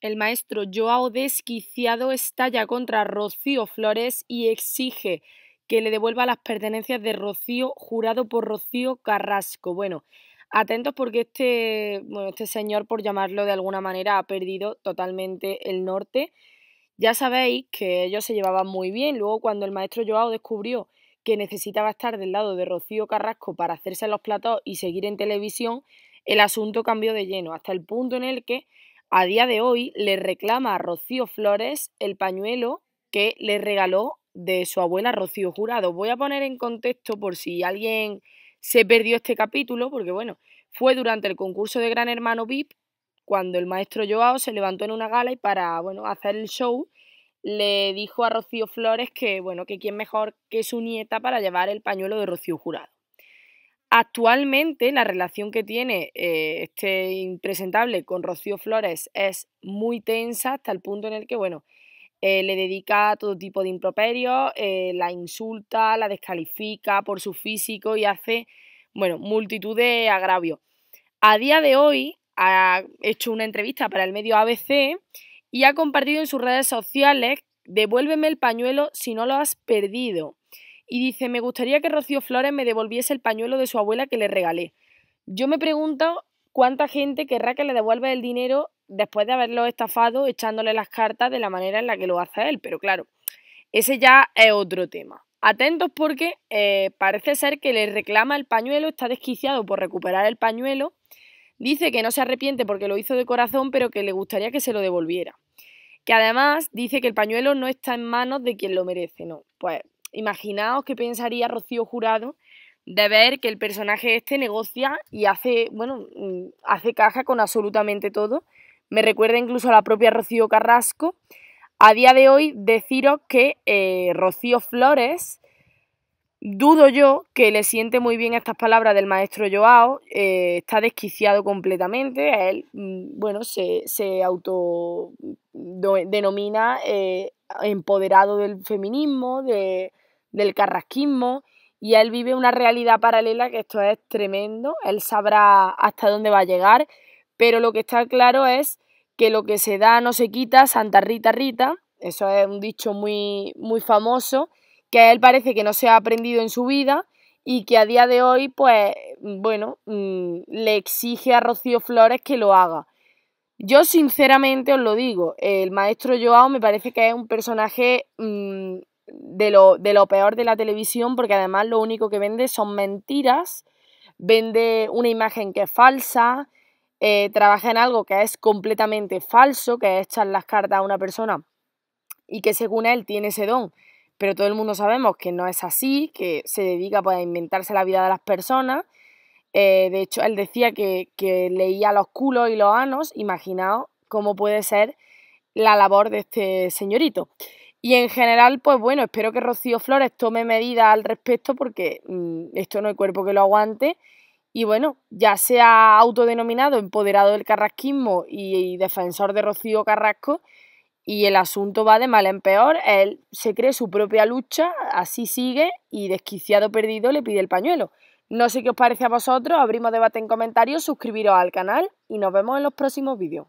El maestro Joao Desquiciado estalla contra Rocío Flores y exige que le devuelva las pertenencias de Rocío jurado por Rocío Carrasco. Bueno, atentos porque este, bueno, este señor, por llamarlo de alguna manera, ha perdido totalmente el norte. Ya sabéis que ellos se llevaban muy bien. Luego, cuando el maestro Joao descubrió que necesitaba estar del lado de Rocío Carrasco para hacerse los platos y seguir en televisión, el asunto cambió de lleno, hasta el punto en el que a día de hoy le reclama a Rocío Flores el pañuelo que le regaló de su abuela Rocío Jurado. Voy a poner en contexto por si alguien se perdió este capítulo, porque bueno, fue durante el concurso de Gran Hermano VIP cuando el maestro Joao se levantó en una gala y para bueno, hacer el show le dijo a Rocío Flores que bueno, que quién mejor que su nieta para llevar el pañuelo de Rocío Jurado. Actualmente la relación que tiene eh, este impresentable con Rocío Flores es muy tensa hasta el punto en el que, bueno, eh, le dedica todo tipo de improperios, eh, la insulta, la descalifica por su físico y hace, bueno, multitud de agravios. A día de hoy ha hecho una entrevista para el medio ABC y ha compartido en sus redes sociales, devuélveme el pañuelo si no lo has perdido y dice, me gustaría que Rocío Flores me devolviese el pañuelo de su abuela que le regalé. Yo me pregunto cuánta gente querrá que le devuelva el dinero después de haberlo estafado echándole las cartas de la manera en la que lo hace él, pero claro, ese ya es otro tema. Atentos porque eh, parece ser que le reclama el pañuelo, está desquiciado por recuperar el pañuelo, dice que no se arrepiente porque lo hizo de corazón, pero que le gustaría que se lo devolviera. Que además dice que el pañuelo no está en manos de quien lo merece, no. Pues imaginaos qué pensaría Rocío Jurado de ver que el personaje este negocia y hace, bueno, mm, hace caja con absolutamente todo. Me recuerda incluso a la propia Rocío Carrasco. A día de hoy, deciros que eh, Rocío Flores, dudo yo que le siente muy bien estas palabras del maestro Joao, eh, está desquiciado completamente, él, mm, bueno, se, se autodenomina mm, eh, empoderado del feminismo, del carrasquismo, y él vive una realidad paralela que esto es tremendo, él sabrá hasta dónde va a llegar, pero lo que está claro es que lo que se da no se quita, Santa Rita Rita, eso es un dicho muy, muy famoso, que a él parece que no se ha aprendido en su vida y que a día de hoy, pues, bueno, mm, le exige a Rocío Flores que lo haga. Yo sinceramente os lo digo, el maestro Joao me parece que es un personaje mm, de, lo, peor de la televisión porque además lo único que vende son mentiras, vende una imagen que es falsa, eh, trabaja en algo que es completamente falso, que es echar las cartas a una persona y que según él tiene ese don, pero todo el mundo sabemos que no es así, que se dedica pues, a inventarse la vida de las personas eh, de hecho, él decía que, leía los culos y los anos. Imaginaos cómo puede ser la labor de este señorito. Y en general, pues bueno, espero que Rocío Flores tome medidas al respecto porque mm, esto no hay cuerpo que lo aguante. Y bueno, ya se ha autodenominado empoderado del carrasquismo y defensor de Rocío Carrasco, y el asunto va de mal en peor. Él se cree su propia lucha, así sigue y desquiciado perdido le pide el pañuelo. No sé qué os parece a vosotros, abrimos debate en comentarios, suscribiros al canal y nos vemos en los próximos vídeos.